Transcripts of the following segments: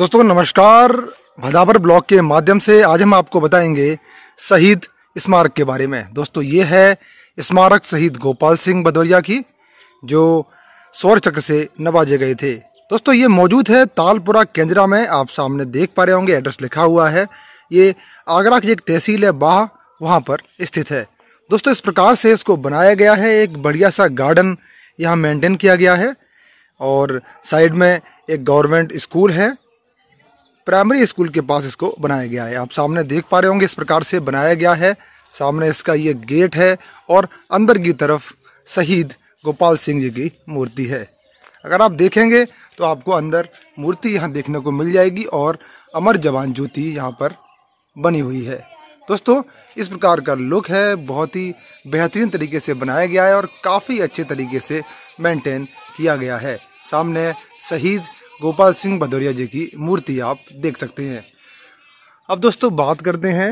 दोस्तों नमस्कार भदावर ब्लॉग के माध्यम से आज हम आपको बताएंगे शहीद स्मारक के बारे में दोस्तों ये है स्मारक शहीद गोपाल सिंह भदौरिया की जो सौर चक्र से नवाजे गए थे दोस्तों ये मौजूद है तालपुरा केंद्रा में आप सामने देख पा रहे होंगे एड्रेस लिखा हुआ है ये आगरा की एक तहसील है बाह वहाँ पर स्थित है दोस्तों इस प्रकार से इसको बनाया गया है एक बढ़िया सा गार्डन यहाँ मेंटेन किया गया है और साइड में एक गवर्नमेंट स्कूल है प्राइमरी स्कूल के पास इसको बनाया गया है आप सामने देख पा रहे होंगे इस प्रकार से बनाया गया है सामने इसका ये गेट है और अंदर की तरफ शहीद गोपाल सिंह जी की मूर्ति है अगर आप देखेंगे तो आपको अंदर मूर्ति यहाँ देखने को मिल जाएगी और अमर जवान ज्योति यहाँ पर बनी हुई है दोस्तों इस प्रकार का लुक है बहुत ही बेहतरीन तरीके से बनाया गया है और काफ़ी अच्छे तरीके से मेंटेन किया गया है सामने शहीद गोपाल सिंह भदौरिया जी की मूर्ति आप देख सकते हैं अब दोस्तों बात करते हैं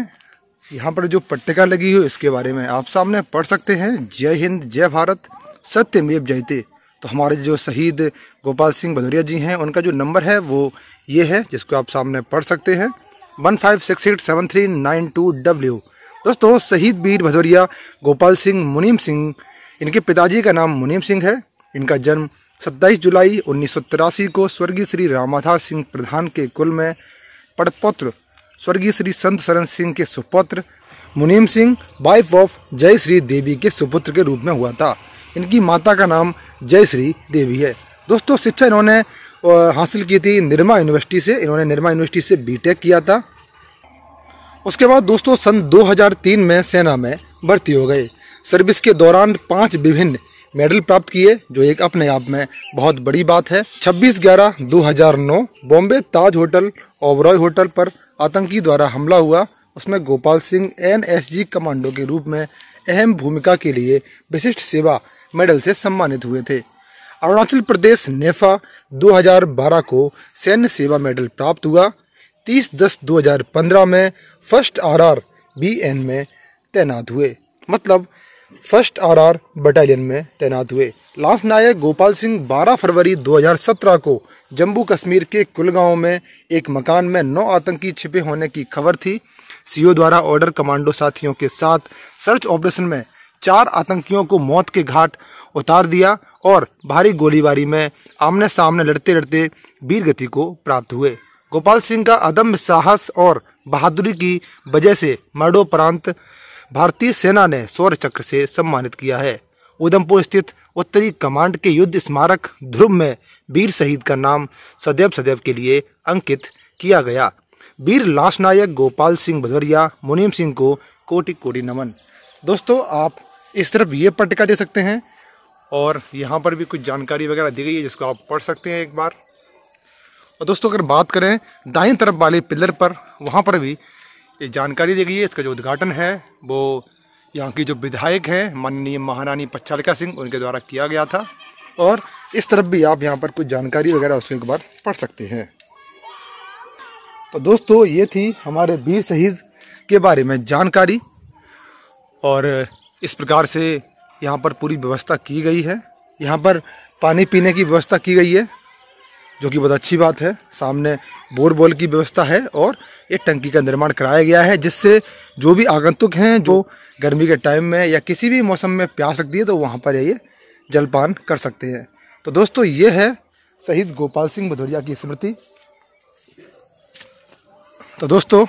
यहाँ पर जो पट्टिका लगी हुई इसके बारे में आप सामने पढ़ सकते हैं जय हिंद जय भारत सत्यमेव जयते तो हमारे जो शहीद गोपाल सिंह भदौरिया जी हैं उनका जो नंबर है वो ये है जिसको आप सामने पढ़ सकते हैं one five six eight seven three nine two W दोस्तों शहीद वीर भदौरिया गोपाल सिंह मुनीम सिंह इनके पिताजी का नाम मुनीम सिंह है इनका जन्म सत्ताईस जुलाई उन्नीस को स्वर्गीय श्री रामाधार सिंह प्रधान के कुल में पड़पुत्र स्वर्गीय श्री संत शरण सिंह के सुपुत्र मुनीम सिंह वाइफ ऑफ जय श्री देवी के सुपुत्र के रूप में हुआ था इनकी माता का नाम जय श्री देवी है दोस्तों शिक्षा इन्होंने हासिल की थी निर्मा यूनिवर्सिटी से इन्होंने निर्मा यूनिवर्सिटी से बीटेक किया था उसके बाद दोस्तों सन 2003 में सेना में भर्ती हो गए सर्विस के दौरान पांच विभिन्न मेडल प्राप्त किए जो एक अपने आप में बहुत बड़ी बात है 26 ग्यारह 2009 बॉम्बे ताज होटल ओबरॉय होटल पर आतंकी द्वारा हमला हुआ उसमें गोपाल सिंह एनएसजी कमांडो के रूप में अहम भूमिका के लिए विशिष्ट सेवा मेडल से सम्मानित हुए थे अरुणाचल प्रदेश नेफा 2012 को सैन्य सेवा मेडल प्राप्त हुआ 30 दस 2015 में फर्स्ट आरआर बीएन में तैनात हुए मतलब फर्स्ट आरआर बटालियन में तैनात हुए लांस नायक गोपाल सिंह 12 फरवरी 2017 को जम्मू कश्मीर के कुलगांव में एक मकान में नौ आतंकी छिपे होने की खबर थी सीओ द्वारा ऑर्डर कमांडो साथियों के साथ सर्च ऑपरेशन में चार आतंकियों को मौत के घाट उतार दिया और भारी गोलीबारी में आमने सामने लड़ते लड़ते वीर गति को प्राप्त हुए गोपाल सिंह का अदम्य साहस और बहादुरी की वजह से मरणोपरांत भारतीय सेना ने सौर चक्र से सम्मानित किया है उधमपुर स्थित उत्तरी कमांड के युद्ध स्मारक ध्रुव में वीर शहीद का नाम सदैव सदैव के लिए अंकित किया गया वीर लाश नायक गोपाल सिंह भदौरिया मुनीम सिंह को कोटि कोटि नमन दोस्तों आप इस तरफ ये पट्टिका दे सकते हैं और यहाँ पर भी कुछ जानकारी वगैरह दी गई है जिसको आप पढ़ सकते हैं एक बार और दोस्तों अगर बात करें दाएं तरफ वाले पिलर पर वहाँ पर भी ये जानकारी दी गई है इसका जो उद्घाटन है वो यहाँ की जो विधायक हैं माननीय महारानी पच्छालिका सिंह उनके द्वारा किया गया था और इस तरफ भी आप यहाँ पर कुछ जानकारी वगैरह उसके बार पढ़ सकते हैं तो दोस्तों ये थी हमारे वीर शहीद के बारे में जानकारी और इस प्रकार से यहाँ पर पूरी व्यवस्था की गई है यहाँ पर पानी पीने की व्यवस्था की गई है जो कि बहुत अच्छी बात है सामने बोर बोल की व्यवस्था है और एक टंकी का निर्माण कराया गया है जिससे जो भी आगंतुक हैं जो गर्मी के टाइम में या किसी भी मौसम में प्यास लगती है तो वहाँ पर ये जलपान कर सकते हैं तो दोस्तों ये है शहीद गोपाल सिंह भदौरिया की स्मृति तो दोस्तों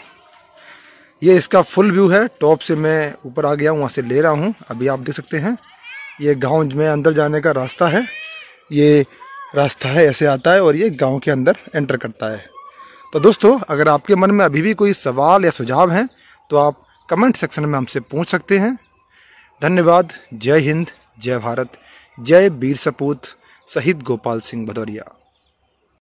ये इसका फुल व्यू है टॉप से मैं ऊपर आ गया हूँ वहाँ से ले रहा हूँ अभी आप देख सकते हैं ये गांव में अंदर जाने का रास्ता है ये रास्ता है ऐसे आता है और ये गांव के अंदर एंटर करता है तो दोस्तों अगर आपके मन में अभी भी कोई सवाल या सुझाव हैं तो आप कमेंट सेक्शन में हमसे पूछ सकते हैं धन्यवाद जय हिंद जय भारत जय वीर सपूत शहीद गोपाल सिंह भदौरिया